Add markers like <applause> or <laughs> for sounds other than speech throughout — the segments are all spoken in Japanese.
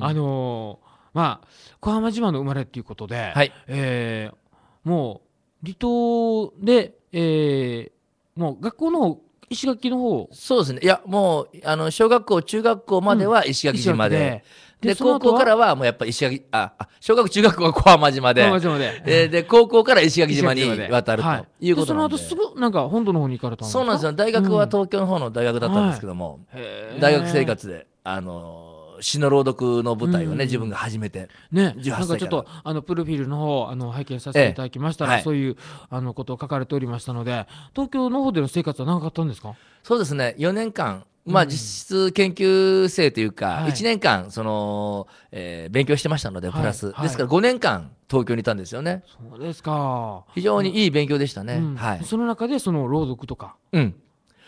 あのまあ小浜島の生まれっていうことで、はい、えー、もう離島で、えー、もう学校の石垣の方そうですねいやもうあの小学校中学校までは石垣島で、うん、で高校からはもうやっぱ石垣あ小学中学校は小浜島で小浜島でで高校から石垣島に渡るということではい、でその後すぐなんか本土の方に行かれたそうなんですよ大学は東京の方の大学だったんですけども、うん大学生活であの詩の朗読の舞台をね、うん、自分が初めてねなんかちょっとあのプロフィールの方あの拝見させていただきましたら、ええそういうあのことを書かれておりましたので東京の方での生活は長かったんですかそうですね4年間まあ、実質研究生というか、1年間その、え勉強してましたので、プラス、ですから5年間東京にいたんですよね。そうですか非常にいい勉強でしたね、はい、その中でその朗読とか、うん、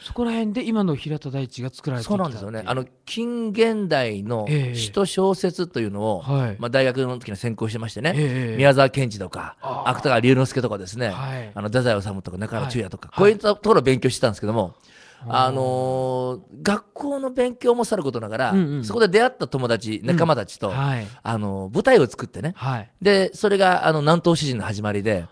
そこら辺で今の平田大地が作られてそうなんですよねあの近現代の詩と小説というのを、えーはい、まあ、大学の時に専攻してましてね、えー、宮沢賢治とか芥川龍之介とかですね、はい、あの太宰治とか中原中也とか、はい、こういったところを勉強してたんですけども、あのー、学校の勉強もさることながら、うんうん、そこで出会った友達仲間たちと、うんはい、あのー、舞台を作ってね、はい、でそれがあの南東詩人の始まりで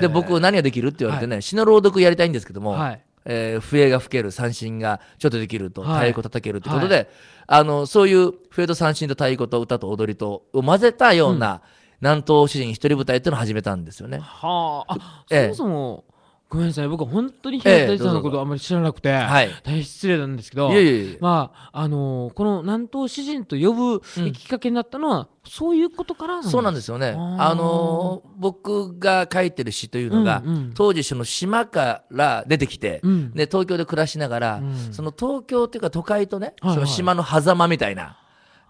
で僕何ができるって言われてね詩の朗読やりたいんですけども、はい、えー、笛が吹ける、三振がちょっとできると、太鼓叩けるということで、はい、あの、そういう笛と三振と太鼓と歌と踊りとを混ぜたような、うん、南東詩人一人舞台っていうのを始めたんですよね。はあ、ええ、そもそも、ごめんなさい僕本当に平田さんのことあんまり知らなくて、大変失礼なんですけどまああのこの南東詩人と呼ぶきっかけになったのは、そういうことからそうなんですよねあの僕が書いてる詩というのが、当時その島から出てきて、で東京で暮らしながら、その東京っていうか都会とね、その島の狭間みたいな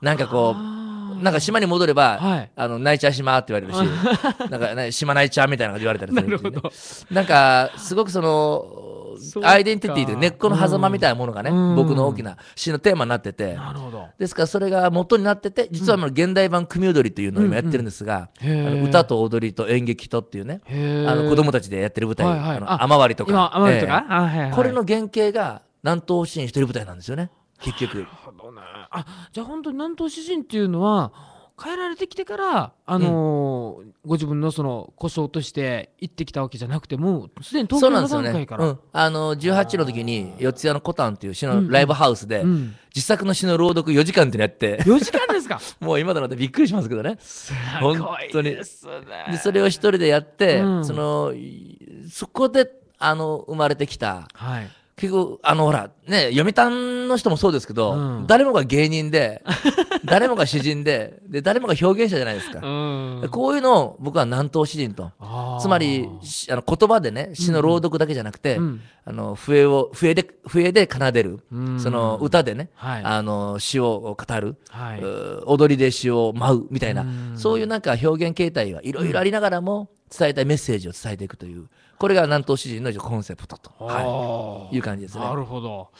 なんかこうなんか島に戻れば、はい、あの、泣いちゃ島って言われるし、<laughs> なんか、島泣いちゃみたいなこと言われたりする、ね、なるほど。なんか、すごくその、アイデンティティという根っこの狭間みたいなものがね、僕の大きな詩のテーマになってて、なるほどですからそれが元になってて、実は今の現代版組踊りというのを今やってるんですが、うんうん、歌と踊りと演劇とっていうね、あの子供たちでやってる舞台、はいはい、あの雨割りとか、えー、これの原型が南東支援一人舞台なんですよね。結局。なるほどなあじゃあ本当に南東詩人っていうのは帰られてきてからあのーご自分のその故障として行ってきたわけじゃなくてもうすでに東そ京うなんですよねうん、あの18の時に四谷のコタンっていう詩のライブハウスで、うん自作の詩の朗読4時間っていうのやって、4時間ですか <laughs> もう今となってびっくりしますけどね。すごいですね。でそれを一人でやって、うんそのそこであの生まれてきたはい。結局、あの、ほら、ね、読谷の人もそうですけど、うん、誰もが芸人で、<laughs> 誰もが詩人で、で、誰もが表現者じゃないですか。うん、こういうのを僕は南東詩人と。つまり、あの言葉でね、詩の朗読だけじゃなくて、うん、あの、笛を、笛で、笛で奏でる。その歌でね、はい、あの、詩を語る、はい、踊りで詩を舞う、みたいな、そういうなんか表現形態がいろいろありながらも、伝えたいメッセージを伝えていくというこれが南東詩人のコンセプトと、はい、いう感じですね。なるほど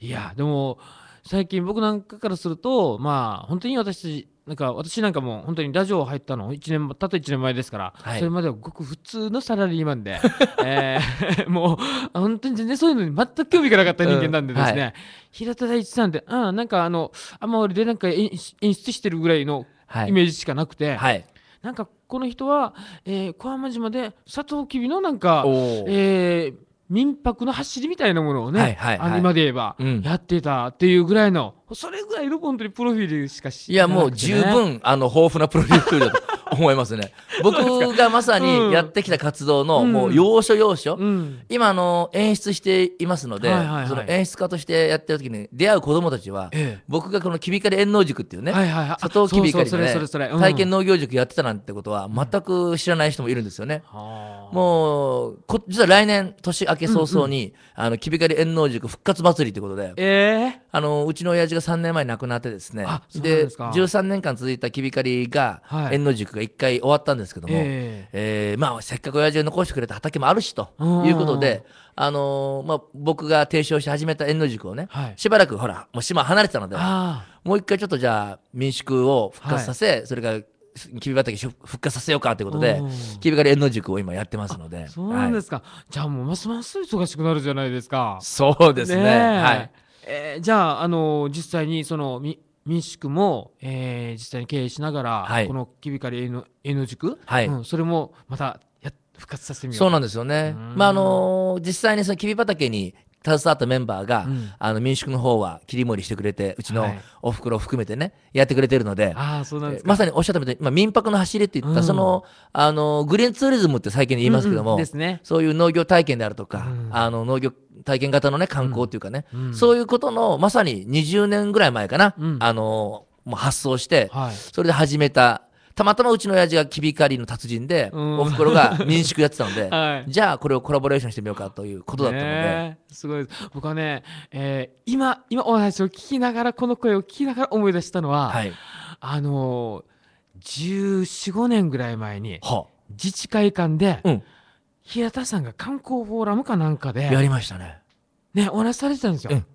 いやでも最近僕なんかからするとまあ本当に私なんか私なんかも本当にラジオ入ったの1年たった1年前ですから、はい、それまではごく普通のサラリーマンで、<laughs> えー、もう本当に全然そういうのに全く興味がなかった人間なんでですね、うんはい、平田大地さんってあなんかあのあんまりでなんか演出してるぐらいのイメージしかなくて、はい、なんかこの人は、えー、小浜島でサトウキビのなんか、えー、民泊の走りみたいなものをね、はいはいはい、今で言えば、やってたっていうぐらいの、うん、それぐらいの本当にプロフィールしかし、いやもう十分あの豊富なプロフィールだと思いますね僕がまさにやってきた活動のもう要所要所、うん、今の演出していますので、はいはいはい、その演出家としてやってる時に出会う子どもたちは、ええ、僕がこのきびかり園王塾っていうね、佐藤きびかり体験農業塾やってたなんてことは全く知らない人もいるんですよね。うん、もうこ実は来年年明け早々に、うんうん、あのきびかり園王塾復活祭りってことで、えー、あのうちの親父が3年前亡くなってですねでで13年間続いたきびかりが、はい、園王塾が一回終わったんですけども、えー、えー、まあ、せっかく親父が残してくれた畑もあるしということで、あのー、まあ、僕が提唱し始めた縁の塾をね、はい、しばらくほら、もう島離れてたので、もう一回ちょっとじゃあ民宿を復活させ、はい、それからきび畑復活させようかということで、きび狩り縁の塾を今やってますので。そうなんですか。はい、じゃあもうますます忙しくなるじゃないですか。そうですね。ねはい。えー、じゃあ、あのー、実際にそのみ民宿も、えー、実際に経営しながら、はい、このキビカリ N, N 塾、はいうん、それもまたや復活させてみようそうなんですよね、まああの実際にそのきび畑に携わったメンバーが、うん、あの民宿の方は切り盛りしてくれてうちのおふくろ含めてね、はい、やってくれてるのでまさにおっしゃったみたいに、まあ、民泊の走りっていった、うん、そのあのグリーンツーリズムって最近言いますけども、うんうんね、そういう農業体験であるとか、あの農業体験型のね観光っていうかね、そういうことのまさに20年ぐらい前かな、あのもう発想して、はい、それで始めたたまたまうちの親父がきびかりの達人で、うん、おふくろが民宿やってたので、<laughs> はい、じゃあこれをコラボレーションしてみようかということだったので、ね、すごいです僕はね、えー、今今お話を聞きながらこの声を聞きながら思い出したのは、はい、あのー、1415年ぐらい前に自治会館で、うん、平田さんが観光フォーラムかなんかでやりましたねねお話されてたんですよ、うん、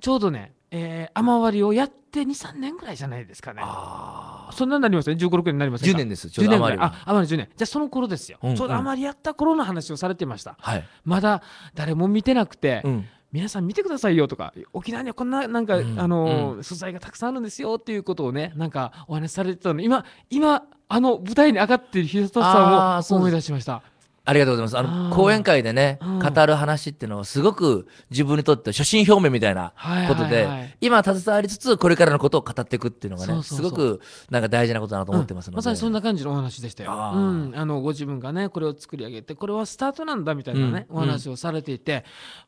ちょうどねえー、雨割りをやって2、3年ぐらいじゃないですかね。ああ。そんなになりますね。15、6年になりますね。10年です。10年ぐらい。あ、雨割り10年。じゃあその頃ですよ。うん、ちょうど雨割りやった頃の話をされてました。はい、まだ誰も見てなくて、うん皆さん見てくださいよとか沖縄にはこんななんか、うん、あの、う素材がたくさんあるんですよっていうことをねなんかお話しされてたの今今あの舞台に上がっている平田さんを思い出しましたありがとうございます。あの、あ講演会でね、語る話っていうのはすごく自分にとって初心表明みたいなことで、今携わりつつ、これからのことを語っていくっていうのがね、すごくなんか大事なことだなと思ってますので。うんまさにそんな感じのお話でしたよ。あうん、あのご自分がねこれを作り上げてこれはスタートなんだみたいなね、うんお話をされていて、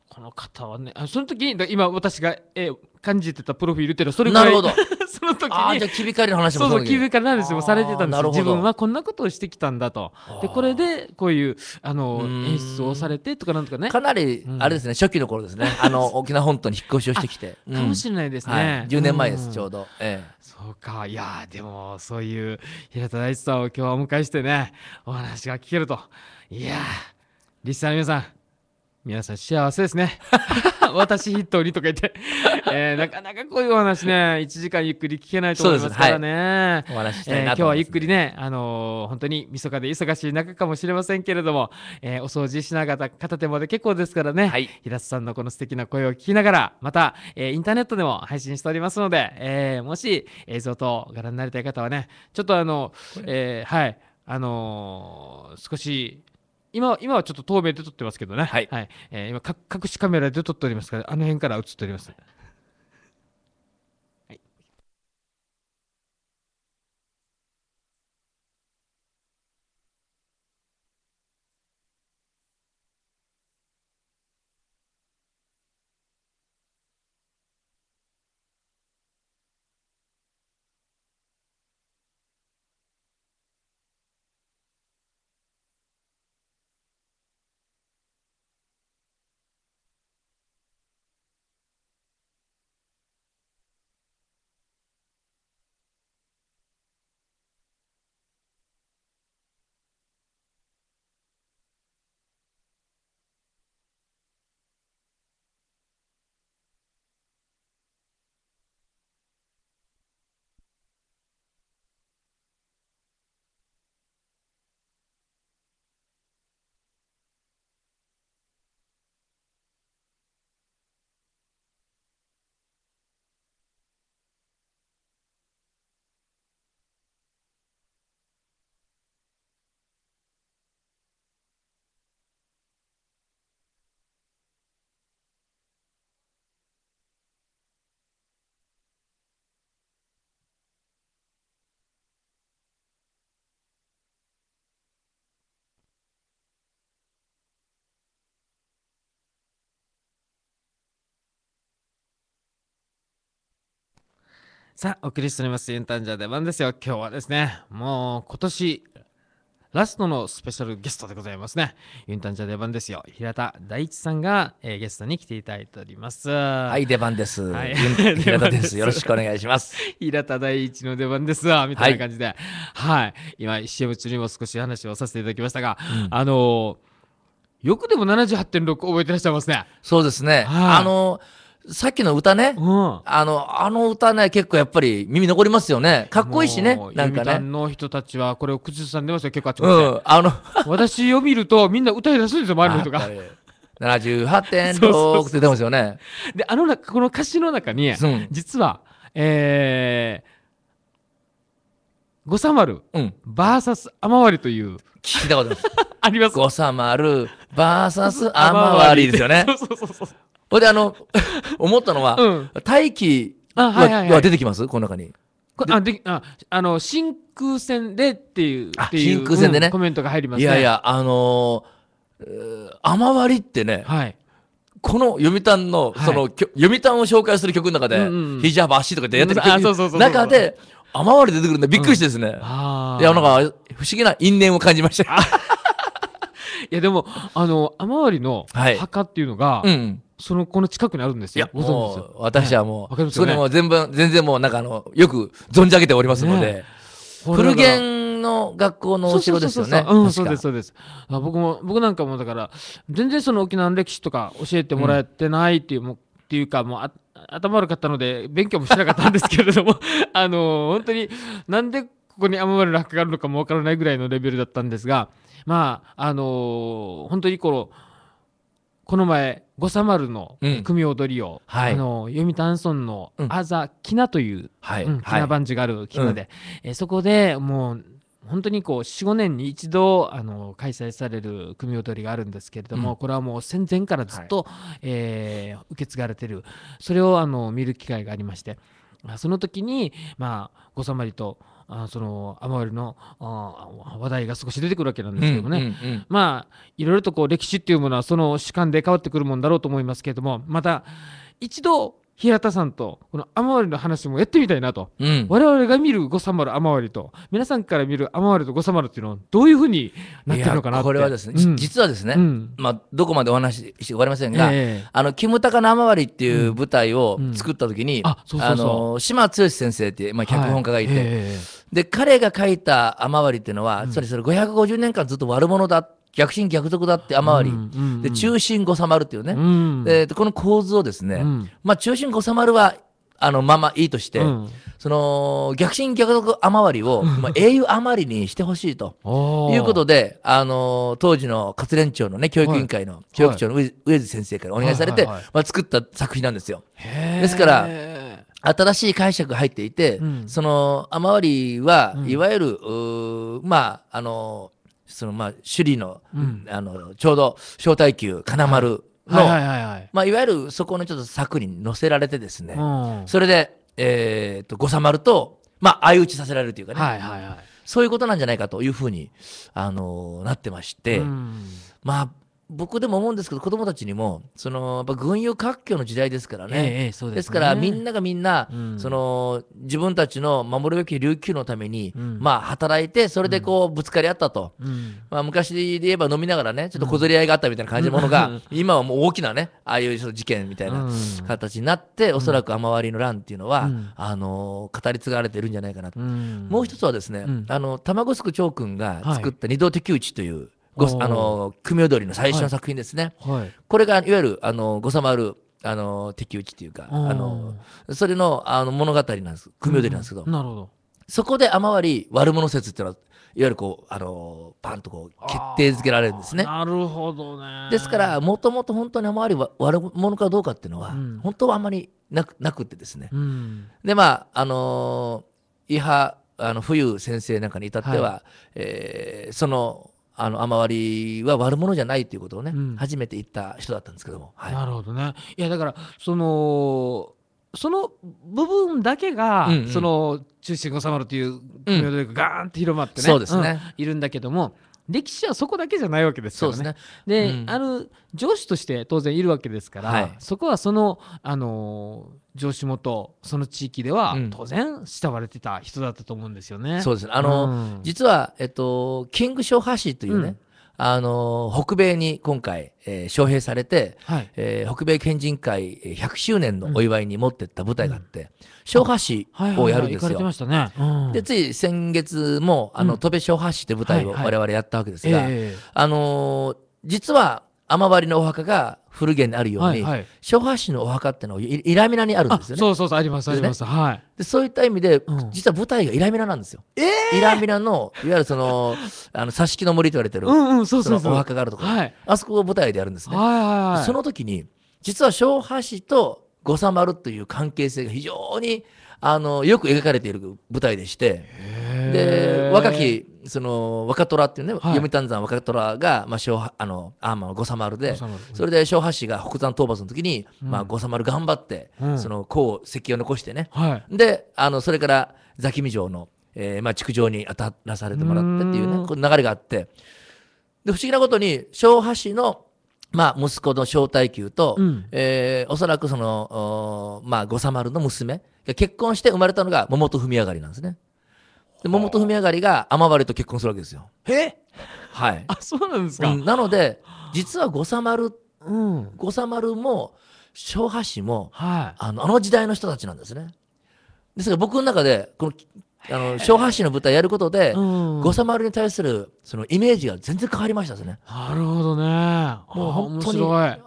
この方はねその時にだ今私が、えー感じてたプロフィールっていうのはそれぐらいなるほど <laughs> その時にあじゃあ切り替えの話もそうそう切り替えの話もされてたんです自分はこんなことをしてきたんだとでこれでこういうあの演出をされてとかなんとかねかなり、あれですね初期の頃ですね <laughs> あの沖縄本島に引っ越しをしてきて、かもしれないですね、はい、10年前です、ちょうど、ええ、そうかいやでもそういう平田大地さんを今日はお迎えしてねお話が聞けるといやリスナーの皆さん皆さん幸せですね <laughs> 私一人とか言って、<laughs> えー、なかなかこういうお話ね、1時間ゆっくり聞けないと思いますからね。今日はゆっくりね、あのー、本当にみそかで忙しい中かもしれませんけれども、えー、お掃除しながら片手まで結構ですからね、はい、平田さんのこの素敵な声を聞きながら、また、えー、インターネットでも配信しておりますので、えー、もし映像とご覧になりたい方はね、ちょっとあの、えー、はい、あのー、少し、今今はちょっと透明で撮ってますけどね、はい、はい、えー、今、隠しカメラで撮っておりますから、あの辺から映っております。さあ、お送りしております。エンタンジャー出番ですよ。今日はですね、もう今年、ラストのスペシャルゲストでございますね。ユンタンジャー出番ですよ。平田大地さんが、えー、ゲストに来ていただいております。はい、出番です。はい、<laughs> 平田です。よろしくお願いします。平田大地の出番ですわ、みたいな感じで。はい、はい、今、CM 中にも少し話をさせていただきましたが、うん、あのー、よくでも78.6覚えてらっしゃいますね。そうですね。はい、あのーさっきの歌ね、うん、あの、あの歌ね、結構やっぱり耳残りますよね。かっこいいしね、なんかね。の人たちは、これを口ずさんでますよ、結構あっちこっち。うん、あの私を見ると、みんな歌い出すんですよ、周りの人が。78.6 <laughs> って出ますよね。で、あの中、この歌詞の中に、うん、実は、えー、五三丸、うん、バーサス割という。聞いたことあります。<laughs> あります。五三丸、バーサスわ割ですよね。<laughs> そうそうそうそう。ほんで、あの、<laughs> 思ったのは、うん大気あは,、はいはいはい出てきますこの中に。こあでああの真空線でっていうあいう真空線でねうんコメントが入りますねいやいや、あのーう雨割りってね、はいこの読谷の、その、きょ読谷を紹介する曲の中で、うんうんうヒジャバ足とかでやってるうんあそうそうそうそう中で、雨割り出てくるんでびっくりしてですね。あーいや、なんか、不思議な因縁を感じました。いやでもあの雨割りの墓っていうのが、うん。その、この近くにあるんですよ。いや、もう、私はもう、ね、それも全部、全然もう、なんかあの、よく存じ上げておりますので、ね、古源の学校のお城ですよね。うん、そうです、そうです。あ僕も、僕なんかもだから、全然その沖縄の歴史とか教えてもらってないっていう、うん、っていうか、もうあ、頭悪かったので、勉強もしなかったんですけれども、<laughs> あの、本当に、なんでここに天丸落下があるのかもわからないぐらいのレベルだったんですが、まあ、あの本当にこの、この前、五三丸の組踊りを、うんはい、あの読谷村のあざきなという、はい、うん、きな番地があるきなで、はい、えそこでもう本当にこう45年に一度あの開催される組踊りがあるんですけれども、うん、これはもう戦前からずっと、はい、えー、受け継がれてるそれをあの見る機会がありましてその時にまあ五三丸とあそのアマウルのあ話題が少し出てくるわけなんですけどもね、うんうんうん、まあいろいろとこう歴史っていうものはその主観で変わってくるもんだろうと思いますけれどもまた一度平田さんとこの雨割りの話もやってみたいなと、うん、我々が見るさまる雨割りと皆さんから見る雨割りとさまる」っていうのはどういうふうになってるのかなってこれはですね、うん、実はですね、うん、まあ、どこまでお話しして終わりませんが、えー、あのキムタカの雨割りっていう舞台を作った時に島剛先生って、まあ、脚本家がいて、はいえー、で彼が書いた雨割りっていうのは、つまりそれ550年間ずっと悪者だって逆進逆賊だって雨わり、うんうんうん、で中心誤差丸っていうね、うん、でこの構図をですね、うん、まあ、中心誤差丸はあのままいいとして、うん、その逆進逆賊雨わりを、まあ、英雄雨回りにしてほしいと <laughs> いうことで、あの当時の勝連長のね教育委員会の、教育長の上上津先生からお願いされて、はいはい、まあ、作った作品なんですよ。ですから新しい解釈が入っていて、その雨わりはいわゆるまああのーそのまあ首里の,、あのちょうど小待球金丸の、まあ、いわゆるそこのちょっと柵に載せられてですね、それで、えー、と誤差丸と、まあ、相打ちさせられるというかね、はいはいはい、そういうことなんじゃないかというふうに、あのなってまして、まあ僕でも思うんですけど、子供たちにも、その、やっぱ軍用割拠の時代ですからね。ええ、そうです、ね、ですから、みんながみんな、うん、その、自分たちの守るべき琉球のために、うん、まあ、働いて、それでこう、ぶつかり合ったと。うん、まあ、昔で言えば飲みながらね、ちょっと小競り合いがあったみたいな感じのものが、今はもう大きなね、ああいう事件みたいな形になって、おそらく雨割りの乱っていうのは、あの、語り継がれてるんじゃないかなと。もう一つはですね、あの、玉城長君が作った二度的打ちという、はいごあの組踊りの最初の作品ですね、はいはい、これがいわゆるあの「ごさまる」あの敵討ちというかあのそれのあの物語なんです組踊りなんですけどうん、なるほどそこであまわり悪者説っていうのはいわゆるこうあのパンとこう決定づけられるんですね。なるほどねですからもともと本当にあまわり悪者かどうかっていうのは、うん、本当はあんまりなくなくてですね。うん、でまああの伊波あの冬先生なんかに至っては、はい、えー、そのあの雨割りは悪者じゃないということをね、うん、初めて言った人だったんですけども、はい、なるほどねいやだからそのその部分だけが、うんうん、その中心が収まるという、うん、がガーンって広まってねそうですねいるんだけども歴史はそこだけじゃないわけですからね。で、ねうん、ある上司として当然いるわけですから、はい、そこはその、あの上司元その地域では当然慕われてた人だったと思うんですよね。うん、そうですあの、うん、実は、えっと、キングショーハシーというね、あの北米に今回、えー、招聘されて、はい、えー、北米県人会100周年のお祝いに持ってった舞台があって、昭、う、和、をやるんですよ。でつい先月もあの、戸部昭和史」という舞台を我々やったわけですが、あの実は雨張りのお墓が古源にあるように、はいはい、諸波市のお墓ってのはイラミナにあるんですよね。そうそうそうありますあります。はい。でそういった意味で、うん、実は舞台がイラミナなんですよ。えー、イラミナのいわゆるその <laughs> あの挿し木の森と言われてる、うん、うん、そうのお墓があるとこはい、あそこを舞台でやるんですね。はいはいはい、その時に実は諸波市と五三丸という関係性が非常にあのよく描かれている舞台でしてで若きその若虎っていうね、読谷山若虎が、まあ、あのあまあ五三丸で、それで小和氏が北山討伐の時に、まあ五三丸頑張って、その功績を残してね、であのそれからザキミ城の、えまあ築城に当たらされてもらってっていうねう流れがあってで不思議なことに小和氏のまあ、息子の正太級と、えおそらくその、まあ、五三丸の娘が結婚して生まれたのが桃と踏み上がりなんですね。で桃と踏み上がりが雨晴と結婚するわけですよ。へえはい。あそうなんですか、うん、なので実は五三丸うん、五三丸も小波氏も、はい、あのあの時代の人たちなんですね。ですから僕の中でこのあの小発信の舞台やることで、さま丸に対するそのイメージが全然変わりましたですね。なるほどね。もう本当に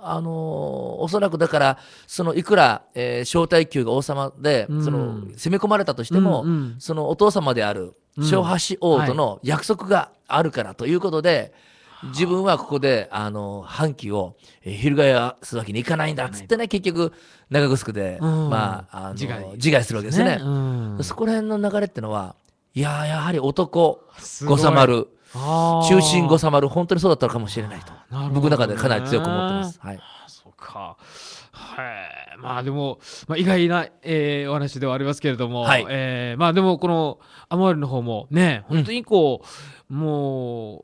あのおそらくだからそのいくら、えー、招待級が王様で、その攻め込まれたとしても、うんうん、そのお父様である小橋王との約束があるからということで、うん自分はここで、あの、半期を、えー、翻すわけにいかないんだっつってね、結局、長城で、うん、まあ、あの自害、自害するわけですね。ねうん、そこら辺の流れってのは、いややはり男、ごさまる。中心ごさまる、本当にそうだったのかもしれないと。ね、僕の中でかなり強く思ってます。はい。そうか。はい、まあでも、まあ、意外な、えー、お話ではありますけれども、はい、えー、まあでもこのアモールの方もね本当にこう、うん、もう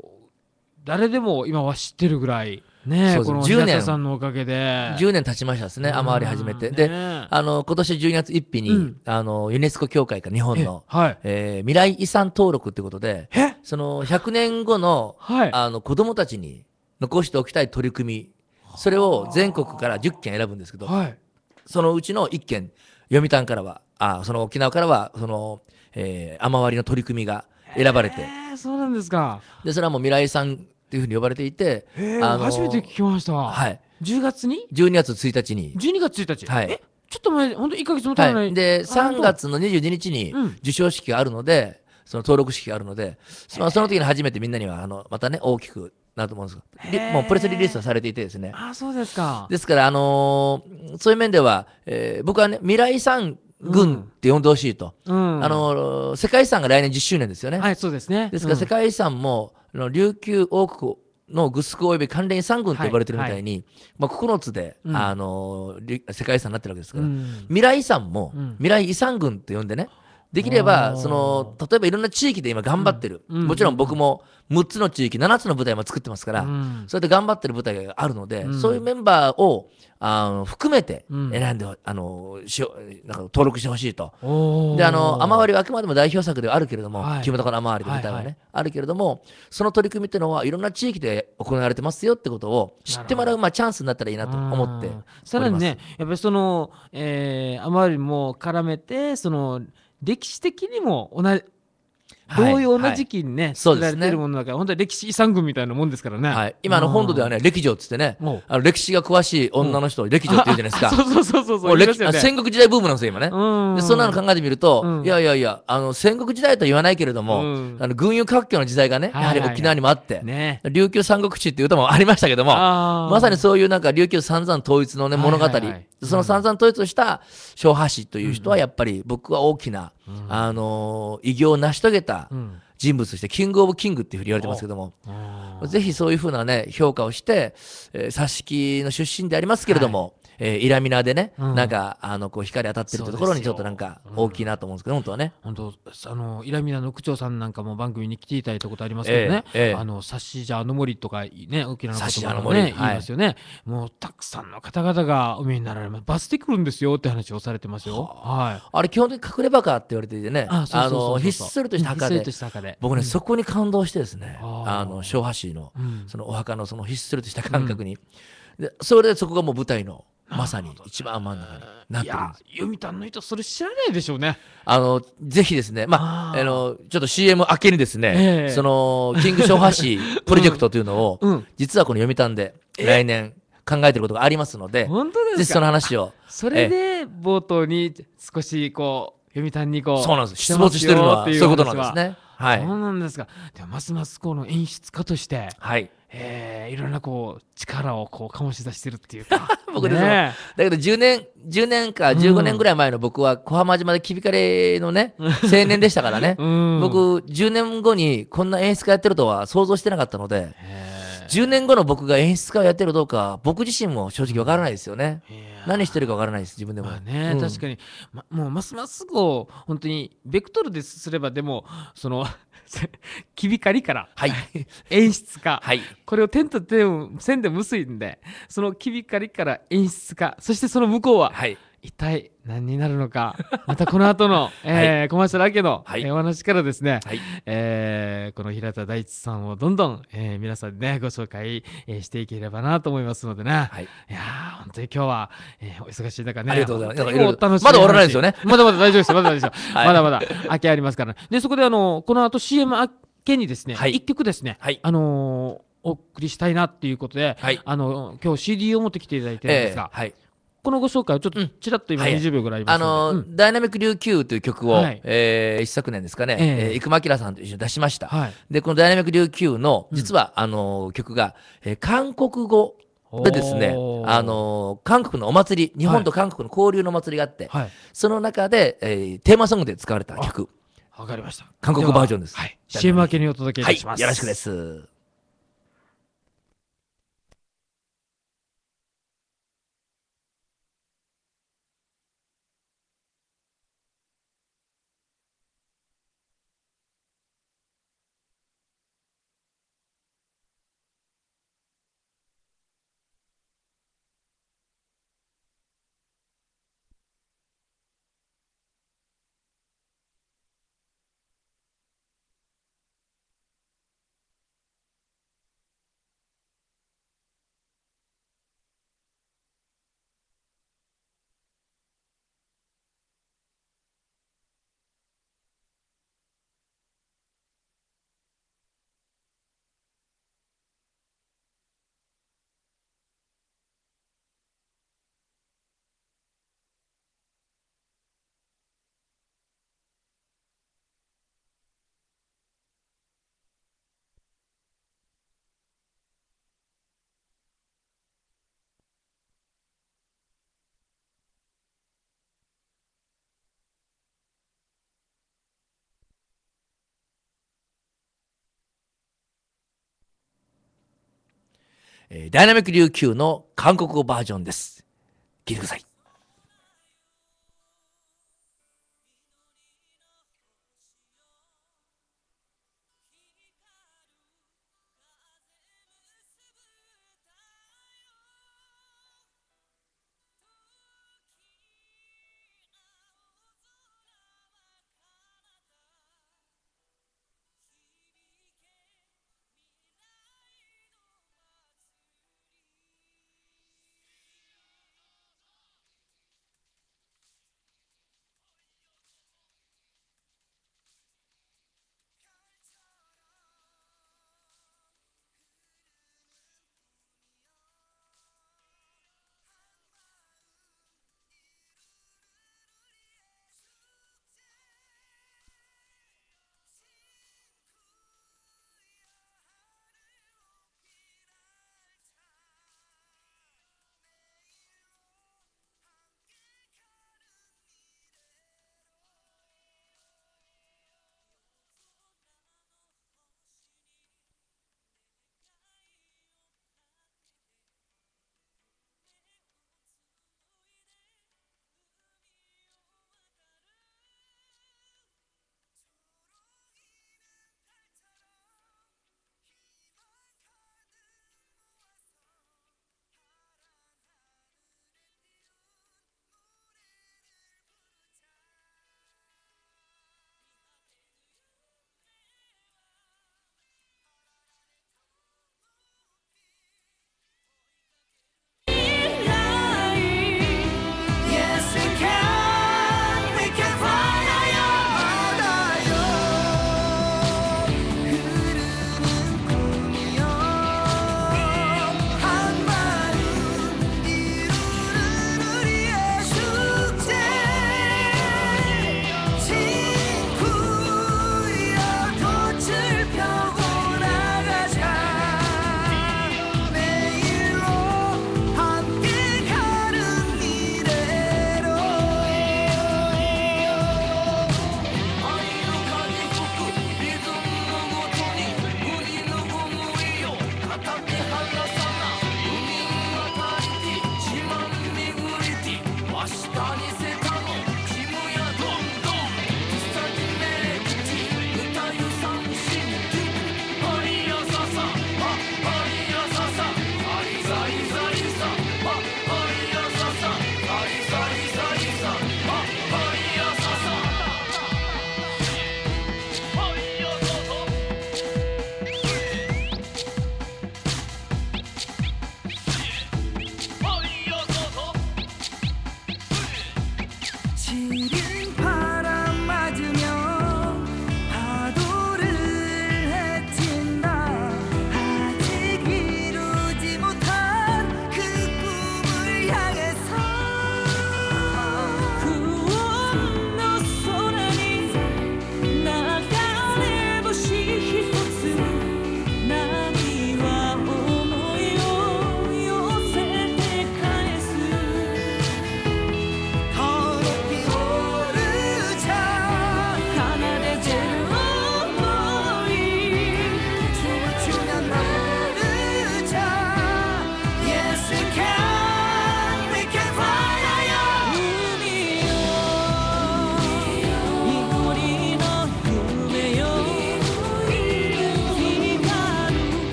誰でも今は知ってるぐらい。ねこの10年さんのおかげで10年経ちましたですねあまり始めて、であの今年12月1日に、あのユネスコ協会か日本の、はいえ未来遺産登録ってことでその100年後の,、はい、あの子供たちに残しておきたい取り組みそれを全国から10件選ぶんですけど、はい、そのうちの1件読谷からはあその沖縄からはその、えー、雨割りの取り組みが選ばれて、えそうなんですかでそれはもう未来遺産っていうふうに呼ばれていて、初めて聞きました。はい。10月に12月1日に12月1日はいちょっと前本当1か月も経らない、はい、で3月の22日に授賞式があるので、うん、その登録式があるのでそのその時に初めてみんなにはあのまたね大きくなると思うんですがもうプレスリリースはされていてですねあそうですかですから、あのー、そういう面では、えー、僕はね未来遺産軍って呼んでほしいと、うん、あの世界遺産が来年10周年ですよねはいそうですねですから世界遺産も、琉球王国のグスク及び関連産軍と呼ばれてるみたいに、はいはい、まあ、9つで、うん、あの世界遺産になってるわけですから、うん、未来遺産も、未来遺産軍って呼んでね、できれば、その、例えばいろんな地域で今頑張ってる。うん、もちろん僕も6つの地域、7つの舞台も作ってますから、うん、そうやって頑張ってる舞台があるので、うん、そういうメンバーを、あの、含めて選んで、あの、しよ、なんか登録してほしいと。で、あの、雨割りはあくまでも代表作ではあるけれども、はい、木村から雨割りの舞台はね、はいはい、あるけれども、その取り組みっていうのはいろんな地域で行われてますよってことを知ってもらう、まあ、チャンスになったらいいなと思って。さらにね、やっぱりその、えー、雨割りも絡めて、その、歴史的にも同じ同様の時期にね、作られてるものだから、本当に歴史遺産群みたいなもんですからね。はい、今の本土ではね、歴女っつってね、あの歴史が詳しい女の人を歴女って言うじゃないですか。そうそうそうそう戦国時代ブームなんですよ、今ね。でそんなの考えてみると、いやいやいや、あの戦国時代とは言わないけれども、あの軍友割拠の時代がね、やはり沖縄にもあって、ね、琉球三国志っていう歌もありましたけども、まさにそういうなんか琉球三々統一のね、物語、その三々統一をした昭和史という人はやっぱり僕は大きな、あの偉業を成し遂げた人物として、キング・オブ・キングっていうふうに言われてますけども、ぜひそういうふうなね、評価をして、えー、し木の出身でありますけれども、はいえー、イラミナでね、うん、なんか、あの、こう、光当たってるところにちょっとなんか、大きいなと思うんですけど、本当はね。本当、あの、イラミナの区長さんなんかも番組に来ていただいたことありますけどね、えーえー、あの、サシジャーの森とか、ね、沖縄のこともね、言いますよね、もう、たくさんの方々がお見えになられます。バスで来るんですよって話をされてますよ。はい。あれ、基本的に隠れバかって言われていてね、あの、ひっそりとした墓で、僕ね、そこに感動してですね、あの、昭和市の、そのお墓のそのひっそりとした感覚に、でそれでそこがもう舞台の <laughs> まさに一番真ん中になってるんです。読谷の人、それ知らないでしょうね。あの、ぜひですね、まあ、あの、ちょっと CM 明けにですね、えー、その、キングショハシープロジェクトというのを、うん、実はこの読谷で来年考えてることがありますので、本当ですぜひその話を。それで、冒頭に少しこう、読谷にこう、そうなんです。出没してるのは、そういうことなんですね。はい。そうなんですが、ではますますこの演出家として、はい。えー、いろんなこう力をこう醸し出してるっていうか <laughs> 僕でねだけど10年10年か15年ぐらい前の僕は小浜島でビカかれのね、<laughs> 青年でしたからね、うん、僕10年後にこんな演出家やってるとは想像してなかったので10年後の僕が演出家をやってるどうか僕自身も正直わからないですよね何してるかわからないです自分でも、まあ、ね、うん、確かに、ま、もうますますこう本当にベクトルですればでもそのきびかりから、はい、<laughs> 演出家、はい、これを点と点を線で結んでそのきびかりから演出家そしてその向こうは、はい一体何になるのか <laughs> またこの後の、えー、はい、コマーシャル明けの、はい、えー、お話からですね、はい、えー、この平田大地さんをどんどん、えー、皆さんにねご紹介、えー、していければなと思いますのでね、はい、いや本当に今日は、えー、お忙しい中ねありがとうございますお楽しみまだ終わらないですよねまだまだ大丈夫ですまだ大丈夫です、<laughs> はい、まだまだ明けありますから、ね、でそこであのこの後 CM 明けにですね、はい、1曲ですね、はい、あのーお送りしたいなっていうことで、はい、あの今日 CD を持ってきていただいてるんですが、えーはい、このご紹介をちょっとちらっと今20秒ぐらいあのダイナミック琉球という曲を、はえ一昨年ですかね、えー、生間明さんと一緒に出しました、でこのダイナミック琉球の実は、あの曲が、えー、韓国語でですね、あの韓国のお祭り、日本と韓国の交流のお祭りがあって、その中で、えー、テーマソングで使われた曲。わかりました。韓国バージョンです。はい。CM 明けにお届けします。よろしくです。えー、ダイナミック琉球の韓国語バージョンです。聞いてください。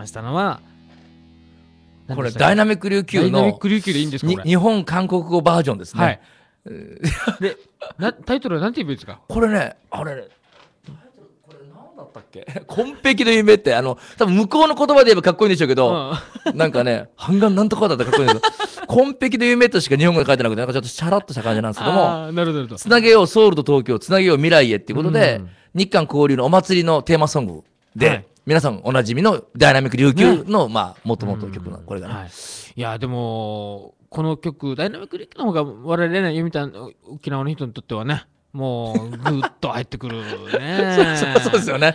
ましたのは、これダイナミック琉球の日本韓国語バージョンですね。はい、でなタイトルは何て言うんですかこれねあれこれんだったっけ「紺碧の夢」ってあの多分向こうの言葉で言えばかっこいいんでしょうけど、うん、なんかね「半眼なんとか」だったらかっこいいんですけど「<laughs> 紺碧の夢」としか日本語で書いてなくてなんかちょっとシャラッとした感じなんですけどもなるほどつなげようソウルと東京つなげよう未来へっていうことで、うん、日韓交流のお祭りのテーマソングで、はい皆さんおなじみのダイナミック琉球の、まあ、もともと曲の、これがね、はい。いや、でも、この曲、ダイナミック琉球の方が我々ね、タン沖縄の人にとってはね、もうぐっと入ってくるね <laughs> そうそうですよね。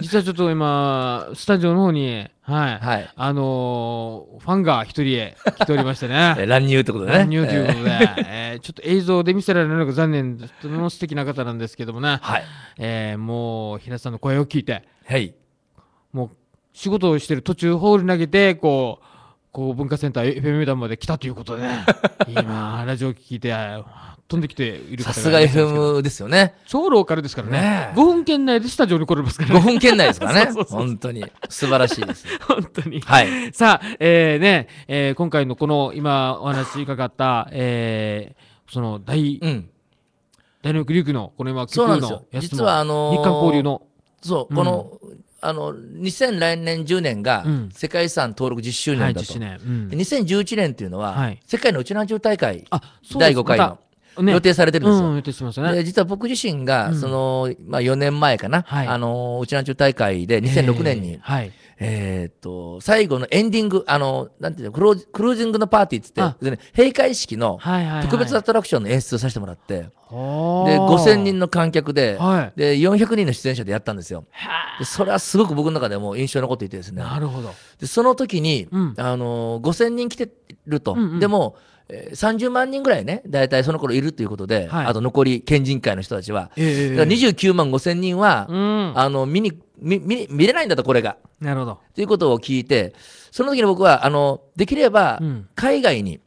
実はちょっと今、スタジオの方に、はい、はい、あのー、ファンが一人来ておりましてね。<laughs> 乱入ってことね。乱入ということで、えー、ちょっと映像で見せられるのが残念、とても素敵な方なんですけどもね。はい。えー、もう、平さんの声を聞いて、はい。もう仕事をしてる途中ホール投げてこうこう文化センター FM 団まで来たということで、ね、<laughs> 今ラジオ聞いて飛んできているさすが FM ですよね超ローカルですからねね5分圏内でスタジオに来れますからね5分圏内ですからね <laughs> 本当に素晴らしいです <laughs> 本当に、はい、さあ、えーねえー、今回のこの今お話伺った、えー、その大、うん、大イリュークのこの今曲のやつ実はあのー、日韓交流のそう、このあの2000来年10年が世界遺産登録10周年だと、うんはいうん、2011年っていうのは、はい、世界のんじゅう大会第5回の。ね、予定されてるんですよ。うん、予定しま実は僕自身が、その、まあ4年前かな、はい、あの、うちなんちゅう大会で2006年に、えーはい、えー、っと、最後のエンディング、あの、なんていうの、クロークルージングのパーティーって言って、ね、閉会式の特別アトラクションの演出をさせてもらって、で、5000人の観客で、はい、で、400人の出演者でやったんですよ。でそれはすごく僕の中でも印象に残っていてですね。なるほど。で、その時に、うん、あの、5000人来てると。うんうん、でも、え30万人ぐらいね、大体その頃いるということで、はい、あと残り県人会の人たちは、えー、29万5千人は、うん、あの見に見見見れないんだと、これが。なるほどということを聞いて、その時に僕は、あのできれば海外に、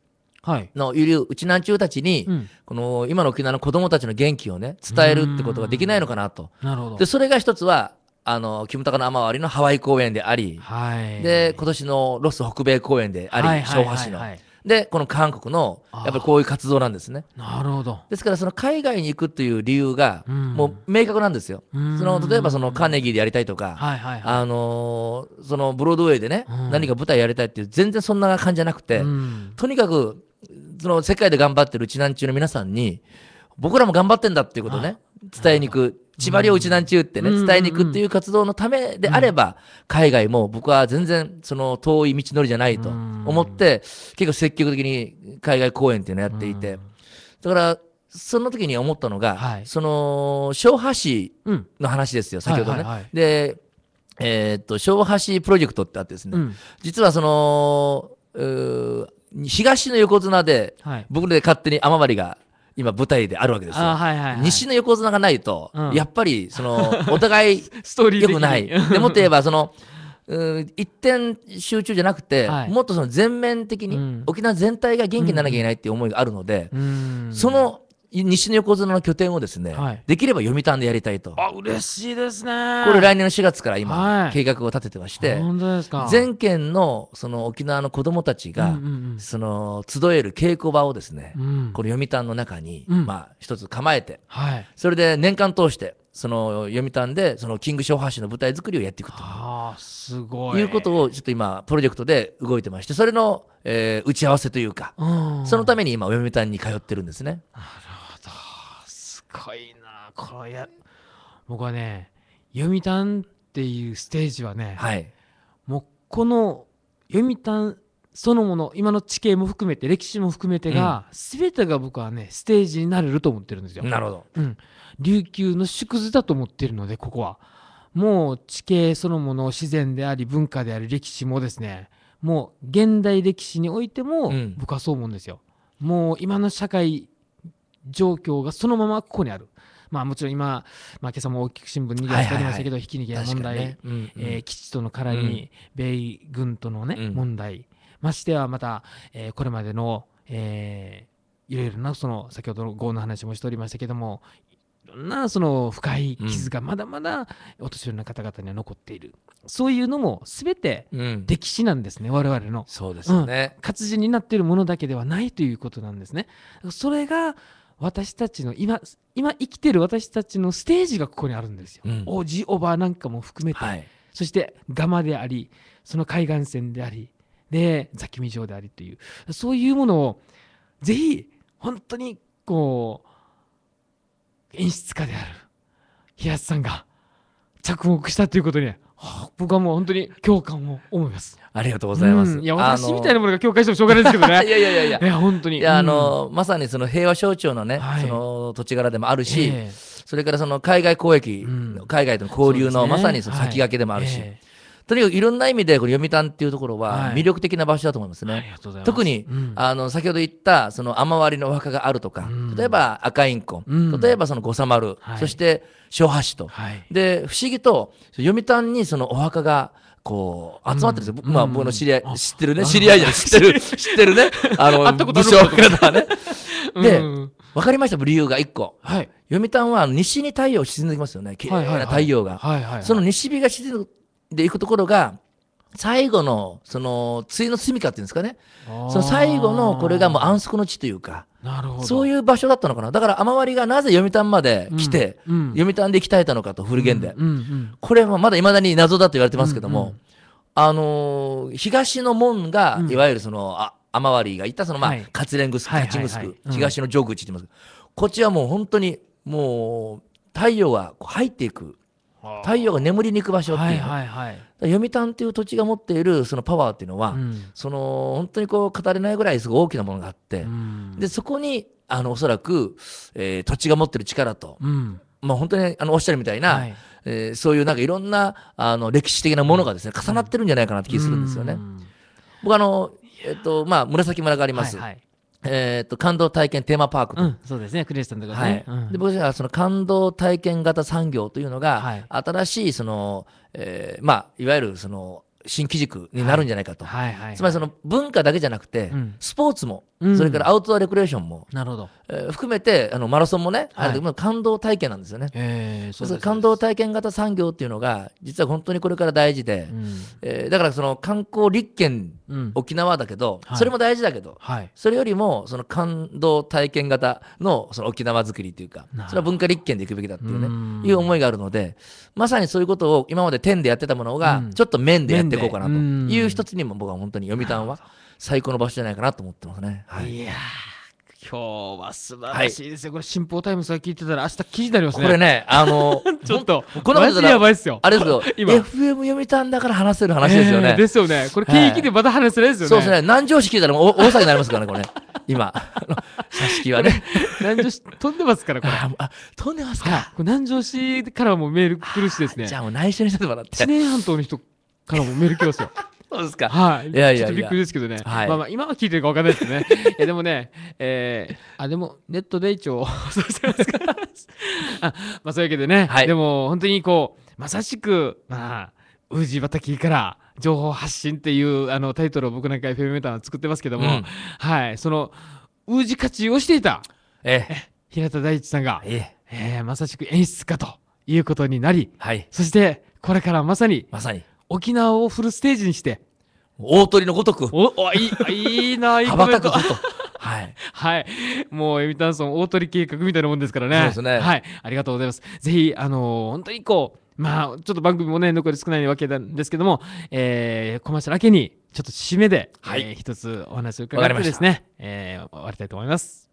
はい、のいるうちなんちゅうたちに、うん、この今の沖縄の子どもたちの元気をね伝えるってことができないのかなと。なるほどでそれが一つはあのキムタカの雨割りのハワイ公演であり、はい、で今年のロス北米公演であり、はい、昭和市の。はいはいはいで、この韓国の、やっぱりこういう活動なんですね。なるほど。ですから、その海外に行くという理由が、もう明確なんですよ。その、例えばそのカーネギーでやりたいとか、はいはいはい、あのー、そのブロードウェイでね、何か舞台やりたいっていう、全然そんな感じじゃなくて、とにかく、その世界で頑張ってるうちなんちゅうの皆さんに、僕らも頑張ってんだっていうことをね、伝えに行く。千葉領一南中ってね、伝えに行くっていう活動のためであれば、海外も僕は全然その遠い道のりじゃないと思って、結構積極的に海外公演っていうのをやっていて、だから、その時に思ったのが、その、昭和市の話ですよ、先ほどね。で、えっと、昭和市プロジェクトってあってですね、実はその、東の横綱で、僕で勝手に雨張りが今舞台であるわけですよ。はいはいはい、西の横綱がないと、うん、やっぱりそのお互い <laughs> ストーリー良くない。でもっと言えばその一点集中じゃなくて、はい、もっとその全面的に、うん、沖縄全体が元気にならなきゃいけないっていう思いがあるので、うん、その西の横綱の拠点をですね、はい、できれば読谷でやりたいと。あ、嬉しいですね。これ来年の4月から今、はい、計画を立ててまして、本当ですか全県のその沖縄の子供たちが、うんうんうん、その集える稽古場をですね、うん、この読谷の中に、うん、まあ一つ構えて、はい、それで年間通して、その読谷でそのキングショーハッシュの舞台作りをやっていくとあすごいいうことをちょっと今プロジェクトで動いてましてそれの、えー、打ち合わせというか、うん、そのために今読谷に通ってるんですね。なるこいいなこれや僕はね読谷っていうステージはね、はい、もうこの読谷そのもの今の地形も含めて歴史も含めてが、うん、全てが僕はねステージになれると思ってるんですよ。なるほど、うん、琉球の縮図だと思ってるのでここはもう地形そのもの自然であり文化であり歴史もですねもう現代歴史においても僕はそう思うんですよ。うん、もう今の社会状況がそのままここにある。まあ、もちろん今、まあ、今朝も大きく新聞に出ってりましたけど、ひき逃げの問題、ねうんうん、えー、基地との絡み、米軍とのね、うん、問題、ましてはまた、えー、これまでの、えー、いろいろなその先ほどの豪の話もしておりましたけども、いろんなその深い傷がまだまだお年寄りの方々には残っている、うん、そういうのも全て歴史なんですね、うん、我々のそうですね、活字になっているものだけではないということなんですね。それが私たちの今今生きてる私たちのステージがここにあるんですよ、うん、おじおばなんかも含めて、はい、そしてガマでありその海岸線でありでザキミ城でありというそういうものをぜひ本当にこう演出家である平津さんが着目したということに僕はもう本当に共感を思います。ありがとうございます。うん、いや、私みたいなものが共感してもしょうがないですけどね。<laughs> いやいやいやいや、いや本当に。いや、うん、あの、まさにその平和象徴のね、はい、その土地柄でもあるし、えー、それからその海外交易、うん、海外との交流の、ね、まさにその先駆けでもあるし。はいえーとにかくいろんな意味で、これ、読谷っていうところは魅力的な場所だと思いますね。はい、す特に、うん、あの、先ほど言った、その雨割りのお墓があるとか、うん、例えば赤インコ、うん、例えばその五三丸、そして小橋と、はい、で、不思議と、読谷にそのお墓が、こう、集まってるんですよ。うん、まあ、僕の知り合い、うん、知ってるね。知り合いじゃない、知ってる、知ってるね。あの、あったことある方ね。<laughs> で、わかりました、理由が一個。はい。読谷は西に太陽沈んできますよね。綺麗な太陽が。はいはい、はいはいはいその西日が沈でで行くところが、最後の、その、対の住かっていうんですかね。その最後の、これがもう安息の地というか。なるほど。そういう場所だったのかな。だから雨割りがなぜ読谷まで来て、うんうん、読谷で鍛えたのかと、古源で。うんうんうん、これはまだ未だに謎だと言われてますけども、うんうん、あのー、東の門が、いわゆるその、あ雨割りがいったその、まあ、はい、活連グスク、勝ちグスク、東の上口って言てます、こっちはもう本当に、もう、太陽が入っていく太陽が眠りに行く場所っていう、はいはい、読谷っていう土地が持っているそのパワーっていうのは、うん、その本当にこう語れないぐらいすごい大きなものがあって、うん、でそこにあのおそらく、えー、土地が持ってる力と、うん、まあ、本当にあのおっしゃるみたいな、はい、えー、そういうなんかいろんなあの歴史的なものがですね重なってるんじゃないかなって気するんですよね。僕あの、えーとまあ、紫村があります。はいはいえーと、感動体験テーマパーク、うん、そうですね、クリスさんとかね。はいうん、で僕はその感動体験型産業というのが、はい、新しいその、えーまあ、いわゆるその新機軸になるんじゃないかと、はいはいはいはい、つまりその文化だけじゃなくて、うん、スポーツもそれからアウトドアレクレーションも、なるほどえー、含めてあのマラソンもね、はい、あ感動体験なんですよね。えー、そうです感動体験型産業っていうのが、実は本当にこれから大事で、うん、えー、だからその観光立県、うん、沖縄だけど、はい、それも大事だけど、はい、それよりもその感動体験型のその沖縄づくりというか、それは文化立県でいくべきだっていうね、ういう思いがあるので、まさにそういうことを今まで点でやってたものが、ちょっと面でやっていこうかなという一つにも僕は本当に読谷は。最高の場所じゃないかなと思ってますね。はい、いや今日は素晴らしいですよ、はい、これ、新報タイムズが聞いてたら、明日記事になりますね。これね、あの、<laughs> ちょっと、この話やばいすよ。あれですよ、今、FM 読みたんだから話せる話ですよね。えー、ですよね、これ、景気でまた話せないですよね。そうですね、南城市聞いたらもう大騒ぎになりますからね、これ、今、差 <laughs> し木はね。南城市、飛んでますから、これ。あ、飛んでますか。南城市からもメール来るしですね。じゃあもう内緒にしてもらって。知念半島の人からもメール来ますよ。そうですか。はい。いやいやちょっとびっくりですけどね。はい、まあまあ、今は聞いてるかわかんないですね。<laughs> いや、でもね、えー、あ、でも、ネットで一応、<laughs> そうしすか。あ、まあ、そういうわけでね、はい、でも、本当にこう、まさしく、まあ、宇治畑から、情報発信っていうあのタイトルを僕なんか FM メーター作ってますけども、うん、はい、その、宇治活用をしていた、ええ、平田大地さんが、えええー、まさしく演出家ということになり、はい、そしてこれからまさにまさに沖縄をフルステージにして、大鳥のごとく。お、おいい、いいな、いい羽ばたくこと。<laughs> はい。はい。もう、エミタンソン大鳥計画みたいなもんですからね。そうですね。はい。ありがとうございます。ぜひ、あのー、本当にこう、まあ、ちょっと番組もね、残り少ないわけなんですけども、えー、コマーシャルだけに、ちょっと締めで、はい、えー、一つお話を伺ってですね、えー、終わりたいと思います。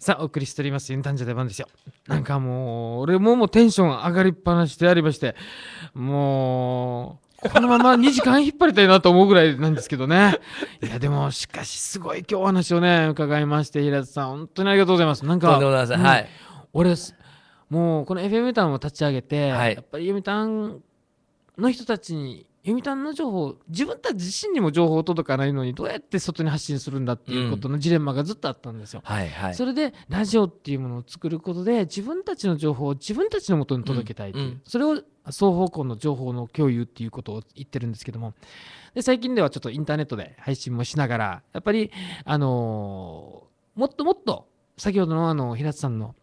さあ、お送りしております、ユンタンジャ出番ですよ。なんかもう、俺ももうテンション上がりっぱなしでありまして、もう、このまま2時間引っ張りたいなと思うぐらいなんですけどね。いや、でも、しかし、すごい今日お話をね、伺いまして、平田さん、本当にありがとうございます。なんか、ありがとうございます。はい。俺、もう、この FM タウンを立ち上げて、はい、やっぱり FM タウンの人たちに読みの情報自分たち自身にも情報届かないのにどうやって外に発信するんだっていうことのジレンマがずっとあったんですよ。うんはいはい、それでラジオっていうものを作ることで自分たちの情報を自分たちのもとに届けたいという、んうん、それを双方向の情報の共有っていうことを言ってるんですけどもで最近ではちょっとインターネットで配信もしながらやっぱり、あのー、もっともっと先ほどのあの平田さんの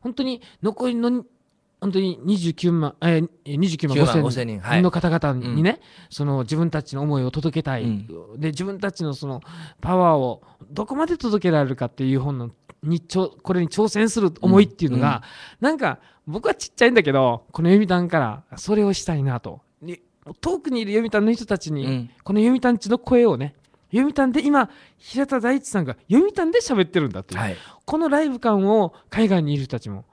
本当に残りの本当に29万、えー、29万5千人の方々にね、はいその自分たちの思いを届けたい、うん、で自分たちのそのパワーをどこまで届けられるかっていう本のにちょこれに挑戦する思いっていうのが、うん、なんか僕はちっちゃいんだけどこの読谷からそれをしたいなと遠くにいる読谷の人たちに、この読谷地の声をね読谷で今平田大地さんが読谷で喋ってるんだっていう、はい、このライブ感を海外にいる人たちも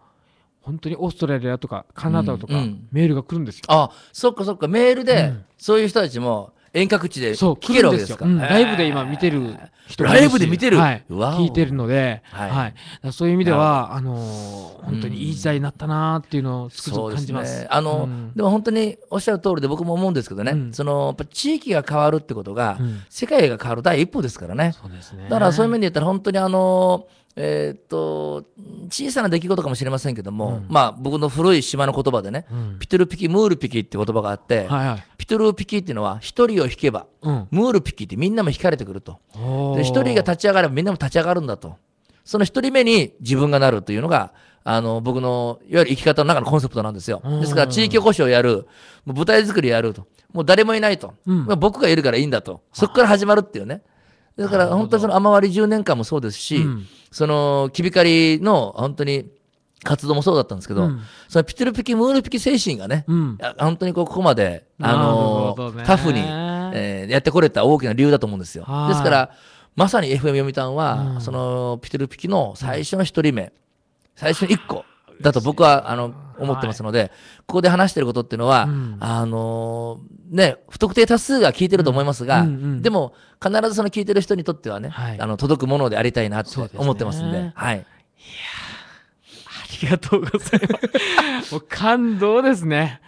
本当にオーストラリアとかカナダとか、メールが来るんですよ。うんうん、あそっかそっかメールで、そういう人たちも遠隔地で聞けるわけですか、うん、ライブで今見てる人ライブで見てる、はい、聞いてるので、はい、はい、そういう意味ではあのー、本当にいい時代になったなっていうのをつくづく感じます。であの、でも本当におっしゃる通りで僕も思うんですけどね、うん、その地域が変わるってことが、世界が変わる第一歩ですからね。そうですねだからそういう面で言ったら本当にあのーえー、っと小さな出来事かもしれませんけども、まあ、僕の古い島の言葉でね、ピトゥルピキムールピキって言葉があって、はいはい、ピトゥルピキっていうのは一人を引けば、ムールピキってみんなも引かれてくるとで一人が立ち上がればみんなも立ち上がるんだとその一人目に自分がなるというのがあの僕のいわゆる生き方の中のコンセプトなんですよ。ですから地域おこしをやる、もう舞台作りやると、もう誰もいないと、うん、僕がいるからいいんだと、そこから始まるっていうね、だから、本当その雨割り10年間もそうですし、うん、その、キビかりの、本当に、活動もそうだったんですけど、うん、そのピテルピキ、ムールピキ精神がね、うん、本当にここまで、あのー、タフに、えー、やってこれた大きな理由だと思うんですよ。ですから、まさに FM 読谷は、うん、そのピテルピキの最初の一人目、最初の一個、だと僕は、あの、思ってますので、はい、ここで話してることっていうのは、うん、あのー、ね、不特定多数が聞いてると思いますが、うんうんうん、でも、必ずその聞いてる人にとってはね、はい、あの、届くものでありたいなって思ってますんで、でね、はい。いやありがとうございます。<laughs> もう感動ですね。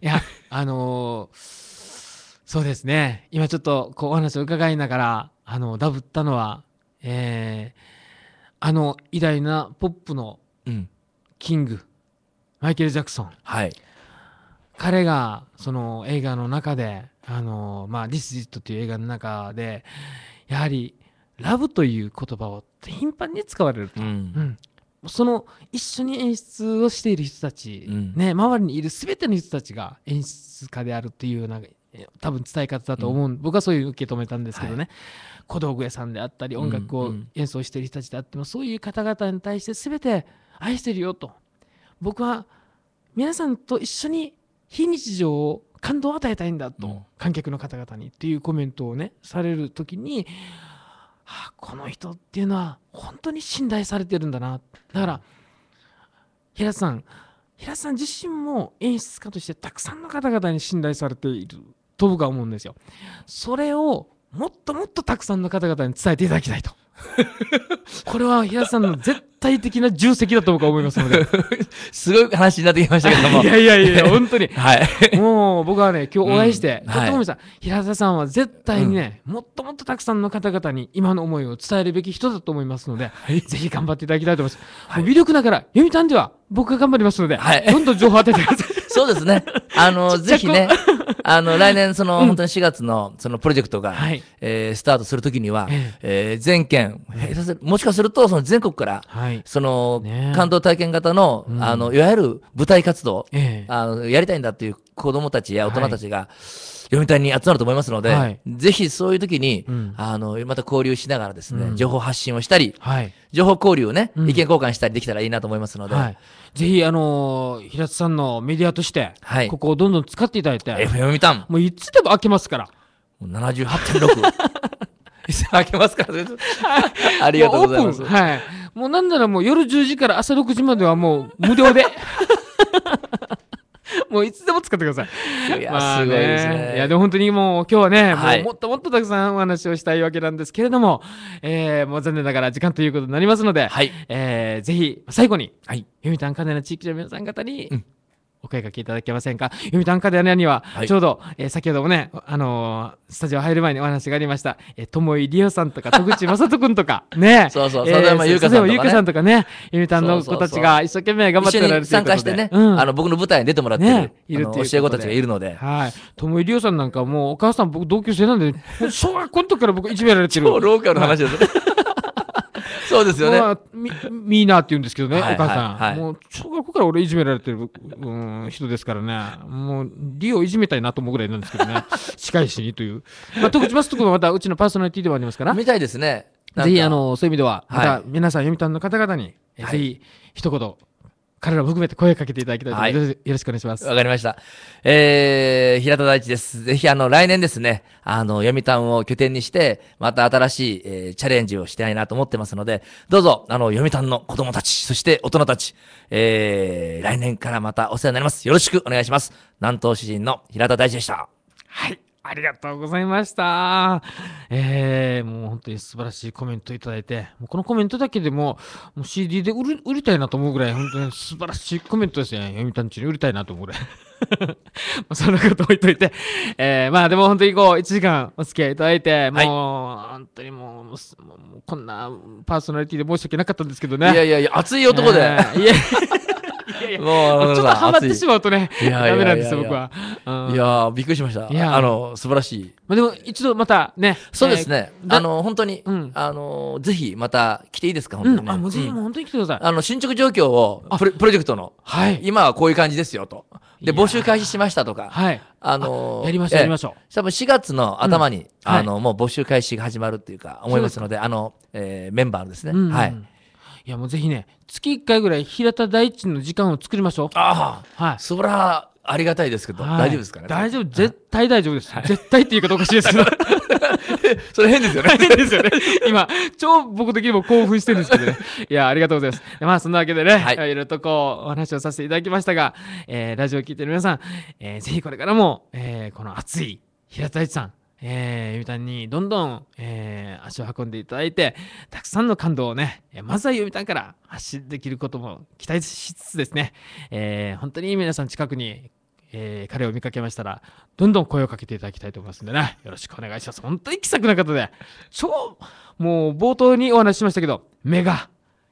いや、あのー、そうですね。今ちょっと、こう、お話を伺いながら、あの、ダブったのは、えー、あの、偉大なポップの、うんキングマイケル・ジャクソン、はい、彼がその映画の中で「あのまあ、This Is It」という映画の中でやはりラブという言葉を頻繁に使われると、うん、うん、その一緒に演出をしている人たち、うん、ね、周りにいる全ての人たちが演出家であるというような多分伝え方だと思う、うん、僕はそういう受け止めたんですけどね、はい、小道具屋さんであったり音楽を演奏している人たちであっても、そういう方々に対して全て愛してるよと僕は皆さんと一緒に非日常を感動を与えたいんだと、観客の方々にっていうコメントをねされる時に、あ、この人っていうのは本当に信頼されてるんだなだから平田さん平田さん自身も演出家としてたくさんの方々に信頼されていると僕は思うんですよ。それをもっともっとたくさんの方々に伝えていただきたいと。<laughs> これは平田さんの絶対的な重責だと僕は思いますので。<laughs> すごい話になってきましたけども。いやいやいや、<laughs> 本当に。はい。もう僕はね、今日お会いして、うん、さん、はい、平田さんは絶対にね、うん、もっともっとたくさんの方々に今の思いを伝えるべき人だと思いますので、はい、ぜひ頑張っていただきたいと思います。はい、魅力だから、読みたんでは僕が頑張りますので、はい、どんどん情報を与えてください。そうですね。あの、ぜひね。<laughs> あの、来年、その、本当に4月の、その、プロジェクトが、えスタートするときには、え全県、もしかすると、その、全国から、その、感動体験型の、あの、いわゆる舞台活動、えあのやりたいんだっていう子供たちや大人たちが、はい読みいに集まると思いますので、はい、ぜひそういう時に、うん、あの、また交流しながらですね、うん、情報発信をしたり、はい、情報交流をね、意見交換したりできたらいいなと思いますので、はい、ぜひ、あのー、平津さんのメディアとして、ここをどんどん使っていただいて、f 読みたん。もういつでも開けますから。78.6。<laughs> 開けますから、ありがとうございます。はい。もうなんならもう夜10時から朝6時まではもう無料で。<laughs> <laughs> もういつでも使ってください。いや、まあね、すごいですね。いや、でも本当にもう今日はね、はい、ももっともっとたくさんお話をしたいわけなんですけれども、えー、もう残念ながら時間ということになりますので、はい、えー、ぜひ最後に、はい、ゆみたんかねの地域の皆さん方に、うんお声掛けいただけませんか読谷カデアには、ちょうど、えー、先ほどもね、あのー、スタジオ入る前にお話がありました、えー、友井理央さんとか、戸口正人君とか、<laughs> ね、そうそう、佐山優香さんとか、ね、優香さんとかね、読谷の子たちが一生懸命頑張ってられると参加してね、うん、あの、僕の舞台に出てもらってる、ね、いるっていう教え子たちがいるので。はい。友井理央さんなんかもう、お母さん僕同級生なんで、小学校の時から僕いじめられてる。超ローカルの話ですね。はいそうですよね。まあ、み、みーなって言うんですけどね、はいはいはい、お母さん。もう、小学校から俺いじめられてる、うん、人ですからね。もう、リをいじめたいなと思うぐらいなんですけどね。<laughs> 近いしにという。まあ、徳島とくんはまたうちのパーソナリティではありますから。見たいですね。ぜひ、あの、そういう意味では、また皆さん、読谷の方々に、ぜひ、一言、彼らも含めて声をかけていただきたいと思います。はい、よろしくお願いします。わかりました。えー、平田大地です。ぜひ、あの、来年ですね、あの、読谷を拠点にして、また新しい、えー、チャレンジをしたいなと思ってますので、どうぞ、あの、読谷の子供たち、そして大人たち、えー、来年からまたお世話になります。よろしくお願いします。南東詩人の平田大地でした。はい。ありがとうございました。えー、もう本当に素晴らしいコメントいただいて、もうこのコメントだけでももう CD で売り売りたいなと思うぐらい、本当に素晴らしいコメントですね。読谷ちに売りたいなと思うぐらい。<laughs> まそんなこと置いといて、えー、まあでも本当にこう、1時間お付き合いいただいて、もう、本当にもう、もうこんなパーソナリティで申し訳なかったんですけどね。いやいやいや、熱い男で。えー、いやもうちょっとハマってしまうとね、ダメなんですよ、僕は。いやびっくりしました。いやあの、素晴らしい。まあ、でも、一度またね。そうですね。あの、本当に、あの、ぜひまた来ていいですか、本当に、あ、もうぜひ、本当に来てください。あの、進捗状況を、プロジェクトの、はい、今はこういう感じですよ、と。で、募集開始しましたとか。はい。あのやりましょう、やりましょう。多分4月の頭に、あの、もう募集開始が始まるっていうか、思いますので、あの、えメンバーですね。はい。いやもうぜひね月1回ぐらい平田大地の時間を作りましょうああはいそりゃありがたいですけど、はい、大丈夫ですかね大丈夫絶対大丈夫です、はい、絶対って言ことおかしいですけど <laughs> それ変ですよね。変ですよね。今、超僕的にも興奮してるんですけどね。いや、ありがとうございます。まあ、そんなわけでね、はい、いろいろとこう、お話をさせていただきましたが、えー、ラジオを聞いてる皆さん、えー、ぜひこれからも、えー、この熱い平田大地さん、えー、読谷にどんどん、えー、足を運んでいただいて、たくさんの感動をね、まずは読谷から発信できることも期待しつつですね、えー、本当に皆さん近くに、えー、彼を見かけましたら、どんどん声をかけていただきたいと思いますんでね、よろしくお願いします。本当に気さくな方で、超、もう冒頭にお話ししましたけど、目が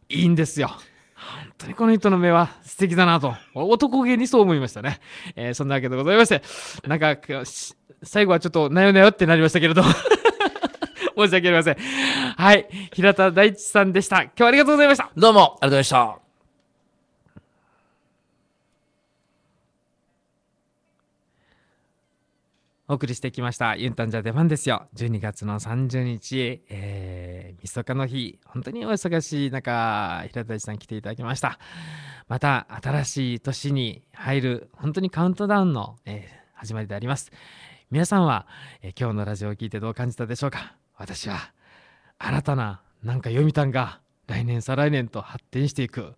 いいんですよ。本当にこの人の目は素敵だなと、男気にそう思いましたね。えー、そんなわけでございまして、なんか、最後はちょっとなよなよってなりましたけれど。<laughs> 申し訳ありません。はい。平田大地さんでした。今日はありがとうございました。どうも、ありがとうございました。お送りしてきました。ユンタンじゃ出番ですよ。12月の30日、えー、みそかの日、本当にお忙しい中、平田さん来ていただきました。また、新しい年に入る、本当にカウントダウンの、えー、始まりであります。皆さんは、えー、今日のラジオを聞いてどう感じたでしょうか私は、新たな、なんか読谷が、来年再来年と発展していく、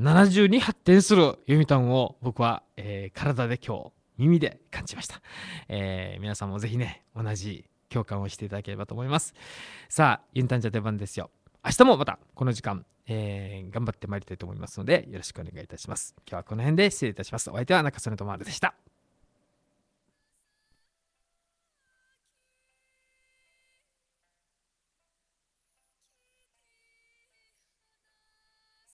70に発展する読谷を、僕は、えー、体で今日、耳で感じました、えー、皆さんもぜひね同じ共感をしていただければと思いますさあユンタンジャ出番ですよ明日もまたこの時間、えー、頑張ってまいりたいと思いますのでよろしくお願いいたします今日はこの辺で失礼いたしますお相手は中曽根智春でした